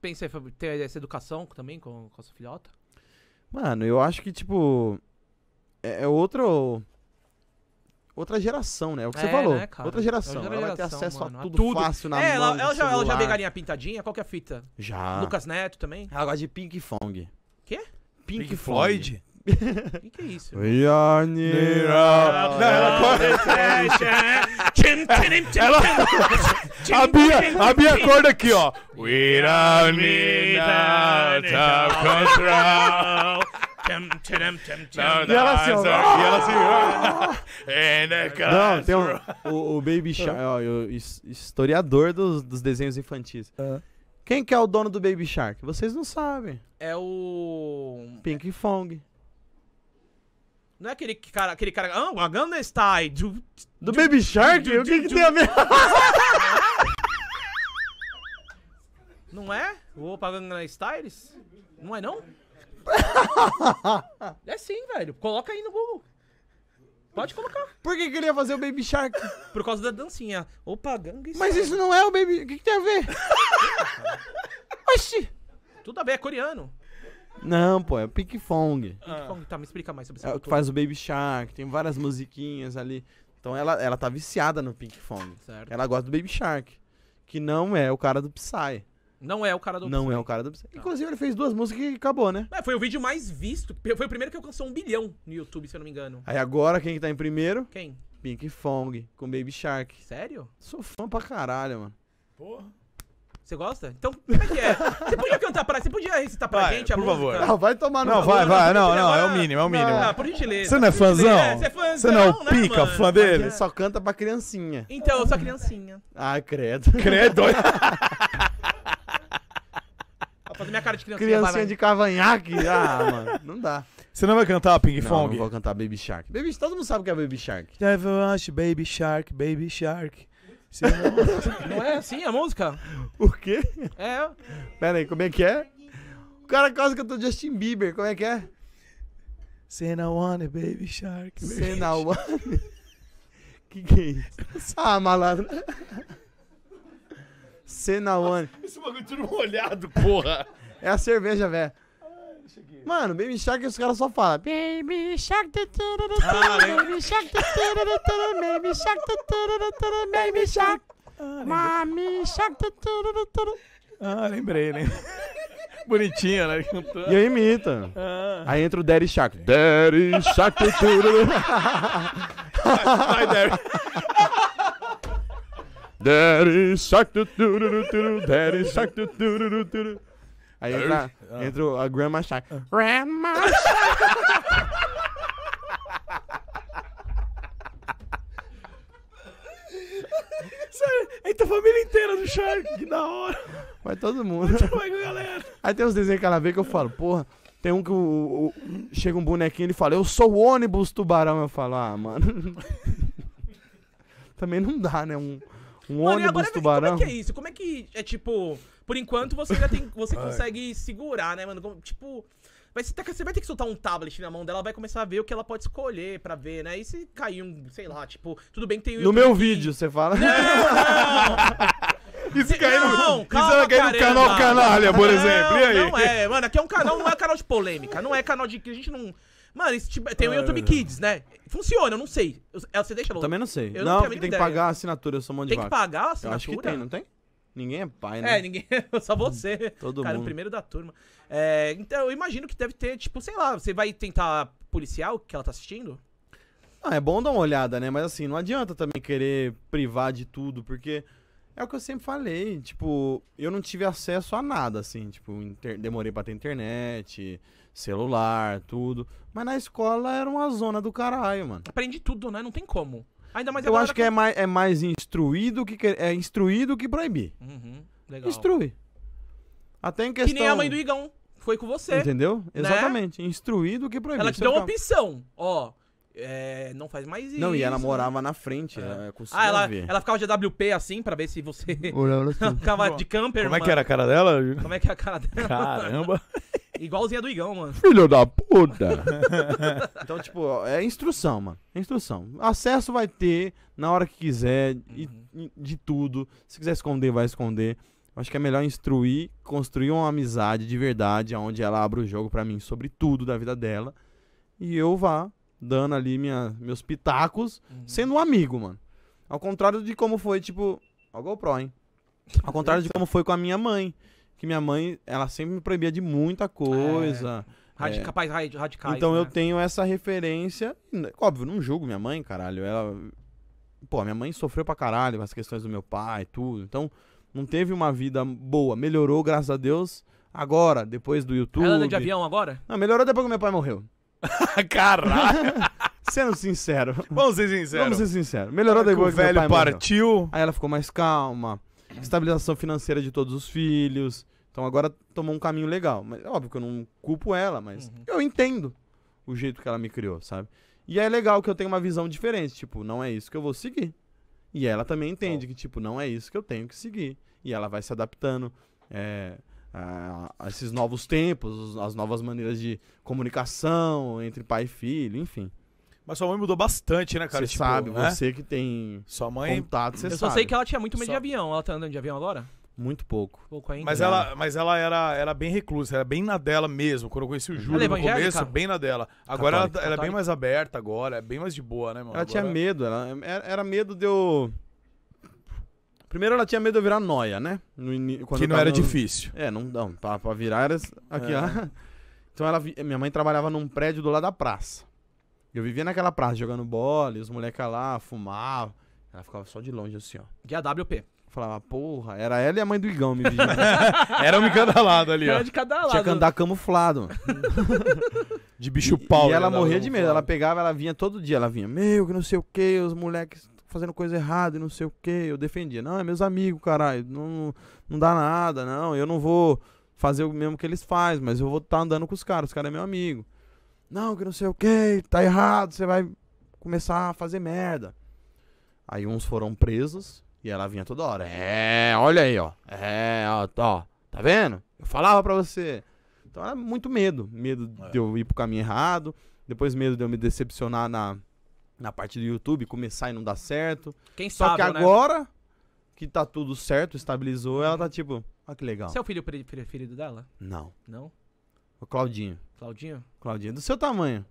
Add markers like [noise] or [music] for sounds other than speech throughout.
pensa em ter essa educação também com, com a sua filhota? Mano, eu acho que, tipo. É, é outro. Outra geração, né? É o que é, você falou. Né, é outra geração. ela vai ter acesso mano, a, tudo a tudo, fácil na é, mão, ela, já, ela já vê galinha pintadinha? Qual que é a fita? Já. Lucas Neto também? Ela gosta de Pink Fong. Quê? Pink, Pink Floyd? O [laughs] que, que é isso? We are near. a... ela ela... A Bia, a Bia acorda aqui, ó. We are near. control. E ela assim, ó. E ela assim, ó. Não, tem um, o, o Baby Shark, ah. ó, o historiador dos, dos desenhos infantis. Uh. Quem que é o dono do Baby Shark? Vocês não sabem. É o... Pink Fong. Não é aquele cara, aquele cara. Ah, oh, Gangnam Style. Do, do Baby Shark? Do, do, o que, que tem a ver? [laughs] não é? O pra Gangnam Styles? Não é não? [laughs] é sim, velho. Coloca aí no Google. Pode colocar. Por que queria fazer o Baby Shark? [laughs] Por causa da dancinha. Opa, Gangnam Style. Mas isso não é o Baby... O que, que tem a ver? Oxi! Tudo bem, é coreano. Não, pô, é o Pink Fong. Pink ah. Fong, tá, me explica mais sobre isso. É o que faz o Baby Shark, tem várias musiquinhas ali. Então ela, ela tá viciada no Pink Fong. Certo. Ela gosta do Baby Shark, que não é o cara do Psy. Não é o cara do Não é o cara do Psy. Tá. Inclusive, ele fez duas músicas e acabou, né? É, foi o vídeo mais visto. Foi o primeiro que alcançou um bilhão no YouTube, se eu não me engano. Aí agora, quem que tá em primeiro? Quem? Pink Fong, com Baby Shark. Sério? Sou fã pra caralho, mano. Porra. Você gosta? Então, como é que é? Você podia cantar pra. Você podia recitar pra Vai, gente a por música? favor. Não, vai tomar no Não, vai, né? vai, não, não, é o mínimo, é o mínimo. Ah, por gentileza. Você não é fãzão? É, Você é fãzão, Você não é o né, pica, fã Ele dele? só canta pra criancinha. Então, eu sou criancinha. Ah, credo. Credo. Vou [laughs] fazer minha cara de criancinha. Criancinha de cavanhaque. Ah, mano, não dá. Você não vai cantar Ping Não, não vou cantar Baby Shark. Baby, todo mundo sabe o que é Baby Shark. Devil Rush, Baby Shark, Baby Shark. É [laughs] Não é assim a música? O quê? É. Pera aí, como é que é? O cara quase que eu tô Justin Bieber, como é que é? Cena One, Baby Shark. Cena One. [laughs] que que é isso? Ah, malandro. Cena One. Esse bagulho tirou um olhado, porra. É a cerveja, velho. Mano, Baby Shark os caras só falam. Baby Shark. Baby Shark. Baby Shark. Baby Shark. Mami Shark. Ah, lembrei, né? Bonitinha, né? Cantando. E aí imita. Ah. Aí entra o Daddy Shark. Daddy Shark. Vai, Daddy. Daddy Shark. Daddy Shark. Aí entra, ah. entra a Grandma Shark. Ah. Grandma Shark! [laughs] Sério, entra a família inteira do Shark, que da hora. Vai todo mundo. Vai com galera. Aí tem uns desenhos que ela vê que eu falo, porra, tem um que o, o, chega um bonequinho e ele fala, eu sou o ônibus tubarão. Eu falo, ah, mano. [laughs] Também não dá, né? Um, um Mano, ônibus, agora, tubarão. Como é que é isso? Como é que é tipo. Por enquanto você já tem. Você [laughs] consegue segurar, né, mano? Tipo. Mas você, tá, você vai ter que soltar um tablet na mão dela, vai começar a ver o que ela pode escolher pra ver, né? E se cair um, sei lá, tipo, tudo bem que tem o. No meu vídeo, você fala. Não, não. Isso no, [laughs] cair no canal Canalha, por exemplo. Não, e aí? Não é, mano, aqui é um canal, não é um canal de polêmica, não é canal de. A gente não. Mano, esse tipo, tem o é YouTube Kids, né? Funciona, eu não sei. Eu, você deixa louco. Também não sei. Eu não, não porque tem que pagar a assinatura, eu sou mão de Tem que pagar a assinatura? Eu acho que tem, não tem? Ninguém é pai, né? É, ninguém. [laughs] Só você. Todo cara, mundo. o primeiro da turma. É, então, eu imagino que deve ter, tipo, sei lá, você vai tentar policial que ela tá assistindo? Ah, é bom dar uma olhada, né? Mas assim, não adianta também querer privar de tudo, porque é o que eu sempre falei. Tipo, eu não tive acesso a nada, assim. Tipo, demorei pra ter internet celular, tudo. Mas na escola era uma zona do caralho, mano. Aprende tudo, né? Não tem como. Ainda mais Eu acho que, que, É, mais, é mais instruído que é instruído que proibir. Uhum, legal. Instrui. Até em questão. Que nem a mãe do Igão. Foi com você. Entendeu? Né? Exatamente. Instruído que proibir. Ela te deu é uma opção. Ó, é, não faz mais isso. Não, e ela morava na frente, é. Ah, ela, ver. ela ficava de WP assim pra ver se você. Assim. [laughs] ficava de camper. Como mano. é que era a cara dela? Como é que era é a cara dela? Caramba! [laughs] Igualzinha do Igão, mano. Filho da puta! [laughs] então, tipo, é instrução, mano. É instrução. Acesso vai ter na hora que quiser, uhum. de tudo. Se quiser esconder, vai esconder. Acho que é melhor instruir, construir uma amizade de verdade, onde ela abre o jogo para mim sobre tudo da vida dela. E eu vá dando ali minha, meus pitacos, uhum. sendo um amigo, mano. Ao contrário de como foi, tipo. Ó, GoPro, hein? Ao contrário de como foi com a minha mãe que minha mãe, ela sempre me proibia de muita coisa. É. Radica, é. Capaz, radicais, então né? eu tenho essa referência. Né, óbvio, não julgo minha mãe, caralho. Ela. Pô, minha mãe sofreu pra caralho com as questões do meu pai, tudo. Então, não teve uma vida boa. Melhorou, graças a Deus, agora, depois do YouTube. Ela anda de avião agora? Não, melhorou depois que meu pai morreu. [laughs] Caralho! [laughs] Sendo sincero. Vamos ser sinceros. Vamos ser sinceros. Melhorou depois que o velho partiu. Morreu. Aí ela ficou mais calma. Estabilização financeira de todos os filhos. Então agora tomou um caminho legal. Mas óbvio que eu não culpo ela, mas uhum. eu entendo o jeito que ela me criou, sabe? E é legal que eu tenho uma visão diferente, tipo, não é isso que eu vou seguir. E ela também entende Bom. que, tipo, não é isso que eu tenho que seguir. E ela vai se adaptando é, a, a, esses novos tempos, as novas maneiras de comunicação entre pai e filho, enfim. Mas sua mãe mudou bastante, né, cara? Você tipo, sabe, né? você que tem sua mãe... contato, você sabe. Eu só sabe. sei que ela tinha muito medo só... de avião. Ela tá andando de avião agora? Muito pouco. pouco ainda. Mas ela, mas ela era, era bem reclusa, era bem na dela mesmo. Quando eu conheci o é Júlio no começo, bem na dela. Agora ela, tá, ela, é bem mais aberta agora, é bem mais de boa, né, mano? Ela agora... tinha medo, ela, era medo de eu... Primeiro ela tinha medo de eu virar noia, né? No, que não era no... difícil. É, não, não pra, pra virar era... Aqui, é. [laughs] Então ela, minha mãe trabalhava num prédio do lado da praça. Eu vivia naquela praça jogando bola, e os moleques lá fumavam. Ela ficava só de longe assim, ó. Que é a WP. Falava, porra, era ela e a mãe do Igão me vigiando. [laughs] era um de cada lado ali, ó. Era de cada lado. Tinha que andar camuflado. de bicho pau. E, e né, ela né, morria de né, medo. Ela pegava, ela vinha todo dia, ela vinha, meu, que não sei o que, os moleques fazendo coisa errada e não sei o que. Eu defendia, não, é meus amigos, caralho, não, não dá nada, não, eu não vou fazer o mesmo que eles fazem, mas eu vou estar tá andando com os caras, os caras é meu amigo. Não, que não sei o que, tá errado, você vai começar a fazer merda. Aí uns foram presos e ela vinha toda hora. É, olha aí, ó. É, ó, ó tá vendo? Eu falava pra você. Então era muito medo. Medo é. de eu ir pro caminho errado. Depois medo de eu me decepcionar na, na parte do YouTube, começar e não dar certo. Quem Só sabe, que né? agora né? que tá tudo certo, estabilizou, ela tá tipo, olha ah, que legal. Você é o filho preferido dela? Não. Não? O Claudinho. Claudinho? Claudinho, é do seu tamanho.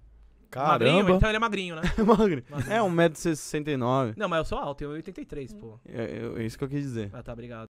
Caramba. Magrinho, então ele é magrinho, né? [laughs] É magrinho. magrinho. É, 1,69m. Não, mas eu sou alto, eu tenho 83, pô. É, é, é isso que eu quis dizer. Ah, tá, obrigado.